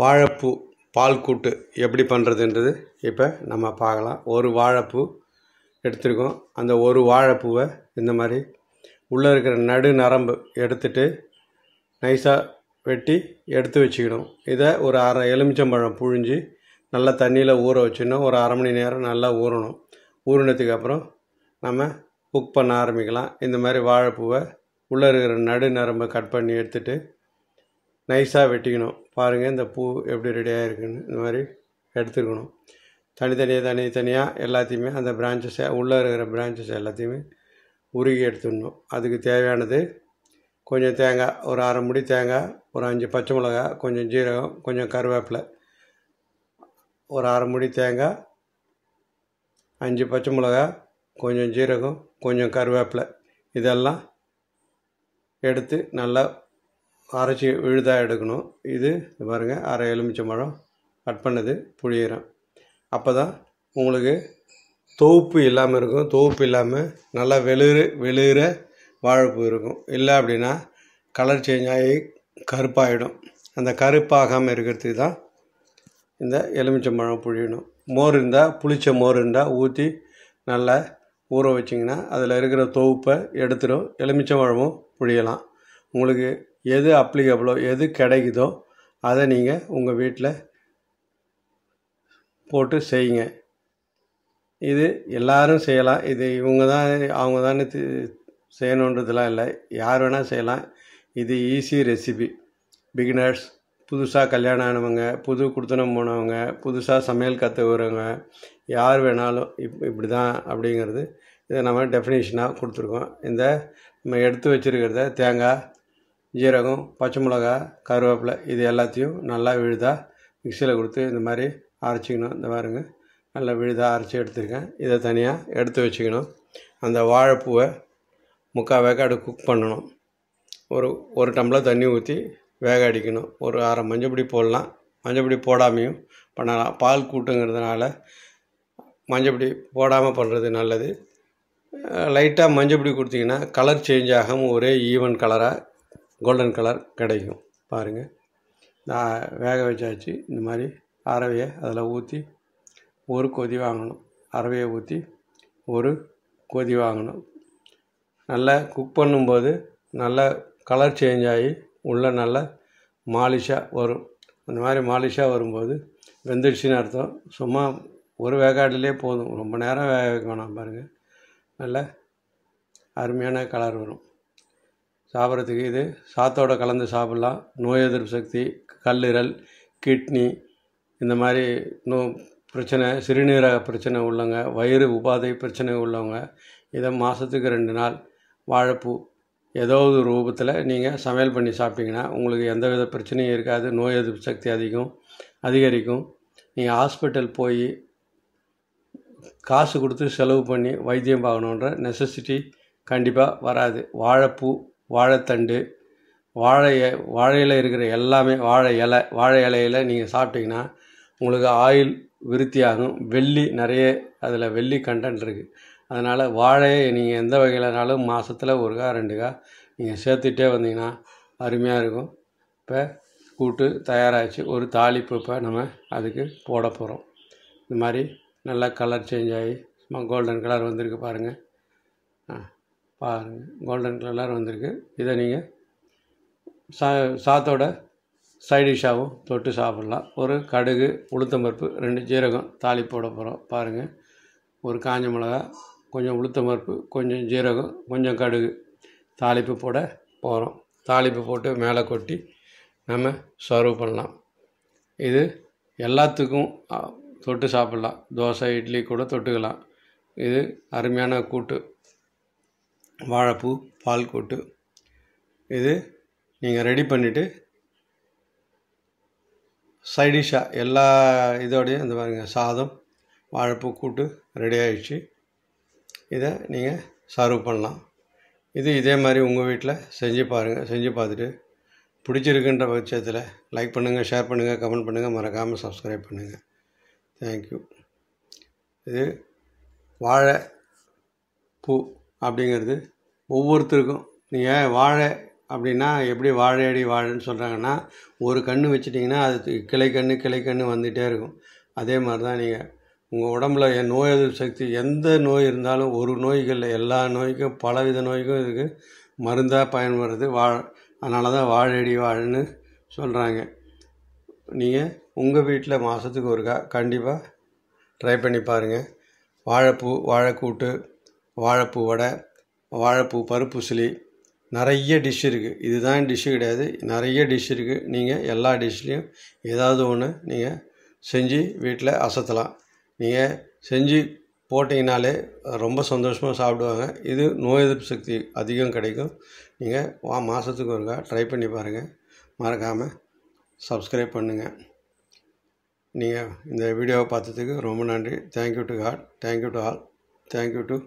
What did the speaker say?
வாழைப்பூ பால் கூட்டு எப்படி பண்ணுறதுன்றது இப்போ நம்ம பார்க்கலாம் ஒரு வாழைப்பூ எடுத்துருக்கோம் அந்த ஒரு வாழைப்பூவை இந்த மாதிரி உள்ளே இருக்கிற நடு நரம்பு எடுத்துகிட்டு நைஸாக வெட்டி எடுத்து வச்சுக்கணும் இதை ஒரு அரை எலுமிச்சம்பழம் புழிஞ்சு நல்லா தண்ணியில் ஊற வச்சுன்னா ஒரு அரை மணி நேரம் நல்லா ஊறணும் ஊறினதுக்கப்புறம் நம்ம குக் பண்ண ஆரம்பிக்கலாம் இந்த மாதிரி வாழைப்பூவை உள்ளே இருக்கிற நடு நரம்பை கட் பண்ணி எடுத்துகிட்டு நைஸாக வெட்டிக்கணும் பாருங்கள் இந்த பூ எப்படி ரெடியாக இருக்குன்னு இந்த மாதிரி எடுத்துக்கணும் தனித்தனியாக தனித்தனியாக எல்லாத்தையுமே அந்த பிரான்ச்சஸை உள்ளே இருக்கிற பிரான்ச்சஸ் எல்லாத்தையுமே உருகி எடுத்துடணும் அதுக்கு தேவையானது கொஞ்சம் தேங்காய் ஒரு அரை முடி தேங்காய் ஒரு அஞ்சு பச்சை மிளகாய் கொஞ்சம் ஜீரகம் கொஞ்சம் கருவேப்பிலை ஒரு அரை முடி தேங்காய் அஞ்சு பச்சை மிளகாய் கொஞ்சம் ஜீரகம் கொஞ்சம் கருவேப்பிலை இதெல்லாம் எடுத்து நல்லா அரைச்சி விழுதாக எடுக்கணும் இது பாருங்கள் அரை மழம் கட் பண்ணது புழியிறேன் அப்போ தான் உங்களுக்கு தொகுப்பு இல்லாமல் இருக்கும் தொகுப்பு இல்லாமல் நல்லா வெளிற வெளிற வாழைப்பூ இருக்கும் இல்லை அப்படின்னா கலர் சேஞ்ச் ஆகி கருப்பாகிடும் அந்த கருப்பாகாமல் இருக்கிறதுக்கு தான் இந்த பழம் புழியணும் மோர் இருந்தால் புளிச்ச மோர் இருந்தால் ஊற்றி நல்லா ஊற வச்சிங்கன்னா அதில் இருக்கிற தொகுப்பை எடுத்துடும் பழமும் புழியலாம் உங்களுக்கு எது அப்ளிகபிளோ எது கிடைக்குதோ அதை நீங்கள் உங்கள் வீட்டில் போட்டு செய்யுங்க இது எல்லாரும் செய்யலாம் இது இவங்க தான் அவங்க தி செய்யணுன்றதுலாம் இல்லை யார் வேணால் செய்யலாம் இது ஈஸி ரெசிபி பிகினர்ஸ் புதுசாக கல்யாணம் ஆனவங்க புது கொடுத்தனம் போனவங்க புதுசாக சமையல் கற்றுக்கிறவங்க யார் வேணாலும் இப் இப்படி தான் அப்படிங்கிறது இதை நம்ம டெஃபினேஷனாக கொடுத்துருக்கோம் இந்த நம்ம எடுத்து வச்சுருக்கிறத தேங்காய் ஜீரகம் பச்சை மிளகா கருவேப்பிலை இது எல்லாத்தையும் நல்லா விழுதாக மிக்சியில் கொடுத்து இந்த மாதிரி அரைச்சிக்கணும் இந்த மாதிரிங்க நல்லா விழுதாக அரைச்சி எடுத்துருக்கேன் இதை தனியாக எடுத்து வச்சுக்கணும் அந்த வாழைப்பூவை முக்கால் வேக்காடு குக் பண்ணணும் ஒரு ஒரு டம்ளர் தண்ணி ஊற்றி வேக அடிக்கணும் ஒரு அரை மஞ்சப்பிடி போடலாம் மஞ்சப்பிடி போடாமையும் பண்ணலாம் பால் கூட்டுங்கிறதுனால மஞ்சப்பிடி போடாமல் பண்ணுறது நல்லது லைட்டாக மஞ்சப்பிடி கொடுத்திங்கன்னா கலர் சேஞ்ச் ஆகாமல் ஒரே ஈவன் கலராக கோல்டன் கலர் கிடைக்கும் பாருங்கள் நான் வேக வச்சாச்சு இந்த மாதிரி அரவையை அதில் ஊற்றி ஒரு கொதி வாங்கணும் அரவையை ஊற்றி ஒரு கொதி வாங்கணும் நல்லா குக் பண்ணும்போது நல்ல கலர் சேஞ்ச் ஆகி உள்ளே நல்லா மாலிஷாக வரும் அந்த மாதிரி மாலிஷாக வரும்போது வெந்துடுச்சின்னு அர்த்தம் சும்மா ஒரு வேகாடிலே போதும் ரொம்ப நேரம் வேக வைக்க பாருங்கள் நல்ல அருமையான கலர் வரும் சாப்பிட்றதுக்கு இது சாத்தோடு கலந்து சாப்பிட்லாம் நோய் எதிர்ப்பு சக்தி கல்லீரல் கிட்னி இந்த மாதிரி நோ பிரச்சனை சிறுநீரக பிரச்சனை உள்ளவங்க வயிறு உபாதை பிரச்சனை உள்ளவங்க இதை மாதத்துக்கு ரெண்டு நாள் வாழைப்பூ ஏதோ ஒரு ரூபத்தில் நீங்கள் சமையல் பண்ணி சாப்பிட்டீங்கன்னா உங்களுக்கு எந்த வித பிரச்சனையும் இருக்காது நோய் எதிர்ப்பு சக்தி அதிகம் அதிகரிக்கும் நீங்கள் ஹாஸ்பிட்டல் போய் காசு கொடுத்து செலவு பண்ணி வைத்தியம் பார்க்கணுன்ற நெசசிட்டி கண்டிப்பாக வராது வாழைப்பூ வாழைத்தண்டு வாழை வாழையில் இருக்கிற எல்லாமே வாழை இலை வாழை இலையில் நீங்கள் சாப்பிட்டிங்கன்னா உங்களுக்கு ஆயில் விருத்தியாகும் வெள்ளி நிறைய அதில் வெள்ளி கண்டென்ட் இருக்குது அதனால் வாழையை நீங்கள் எந்த வகையிலனாலும் மாதத்தில் ஒருக்கா ரெண்டுக்கா நீங்கள் சேர்த்துட்டே வந்தீங்கன்னா அருமையாக இருக்கும் இப்போ கூட்டு தயாராகிச்சு ஒரு தாளிப்பு இப்போ நம்ம அதுக்கு போட போகிறோம் இந்த மாதிரி நல்லா கலர் சேஞ்ச் ஆகி கோல்டன் கலர் வந்திருக்கு பாருங்கள் ஆ பாருங்கள் கோல்டன் கலர் வந்திருக்கு இதை நீங்கள் சா சாத்தோட சைடிஷாகவும் தொட்டு சாப்பிட்லாம் ஒரு கடுகு உளுத்தம்பருப்பு ரெண்டு ஜீரகம் தாலி போட போகிறோம் பாருங்கள் ஒரு காஞ்ச மிளகா கொஞ்சம் உளுத்தம்பருப்பு கொஞ்சம் ஜீரகம் கொஞ்சம் கடுகு தாளிப்பு போட போகிறோம் தாளிப்பு போட்டு மேலே கொட்டி நம்ம சர்வ் பண்ணலாம் இது எல்லாத்துக்கும் தொட்டு சாப்பிட்லாம் தோசை இட்லி கூட தொட்டுக்கலாம் இது அருமையான கூட்டு வாழைப்பூ பால் கூட்டு இது நீங்கள் ரெடி பண்ணிவிட்டு சைடிஷாக எல்லா இதோடையும் இந்த மாதிரி சாதம் வாழைப்பூ கூட்டு ரெடி ஆகிடுச்சு இதை நீங்கள் சர்வ் பண்ணலாம் இது இதே மாதிரி உங்கள் வீட்டில் செஞ்சு பாருங்கள் செஞ்சு பார்த்துட்டு பிடிச்சிருக்குன்ற பட்சத்தில் லைக் பண்ணுங்கள் ஷேர் பண்ணுங்கள் கமெண்ட் பண்ணுங்கள் மறக்காமல் சப்ஸ்கிரைப் பண்ணுங்கள் தேங்க்யூ இது வாழை பூ அப்படிங்கிறது ஒவ்வொருத்தருக்கும் நீங்கள் வாழை அப்படின்னா எப்படி வாழையடி வாழைன்னு சொல்கிறாங்கன்னா ஒரு கன்று வச்சுட்டிங்கன்னா அது கிளை கன்று கிளை கன்று வந்துகிட்டே இருக்கும் அதே மாதிரி தான் நீங்கள் உங்கள் உடம்புல என் நோய் எதிர்ப்பு சக்தி எந்த நோய் இருந்தாலும் ஒரு நோய்கள் எல்லா நோய்க்கும் பலவித நோய்க்கும் இதுக்கு மருந்தாக பயன்படுறது வாழ் அதனால தான் வாழடி வாழைன்னு சொல்கிறாங்க நீங்கள் உங்கள் வீட்டில் மாதத்துக்கு ஒருக்கா கண்டிப்பாக ட்ரை பண்ணி பாருங்கள் வாழைப்பூ வாழைக்கூட்டு வாழைப்பூ வடை வாழைப்பூ பருப்பு சிலி நிறைய டிஷ் இருக்குது இதுதான் டிஷ்ஷு கிடையாது நிறைய டிஷ் இருக்குது நீங்கள் எல்லா டிஷ்லேயும் ஏதாவது ஒன்று நீங்கள் செஞ்சு வீட்டில் அசத்தலாம் நீங்கள் செஞ்சு போட்டிங்கனாலே ரொம்ப சந்தோஷமாக சாப்பிடுவாங்க இது நோய் எதிர்ப்பு சக்தி அதிகம் கிடைக்கும் நீங்கள் வா மாதத்துக்கு ஒருக்கா ட்ரை பண்ணி பாருங்கள் மறக்காமல் சப்ஸ்கிரைப் பண்ணுங்கள் நீங்கள் இந்த வீடியோவை பார்த்ததுக்கு ரொம்ப நன்றி thank you to God thank you to all thank you to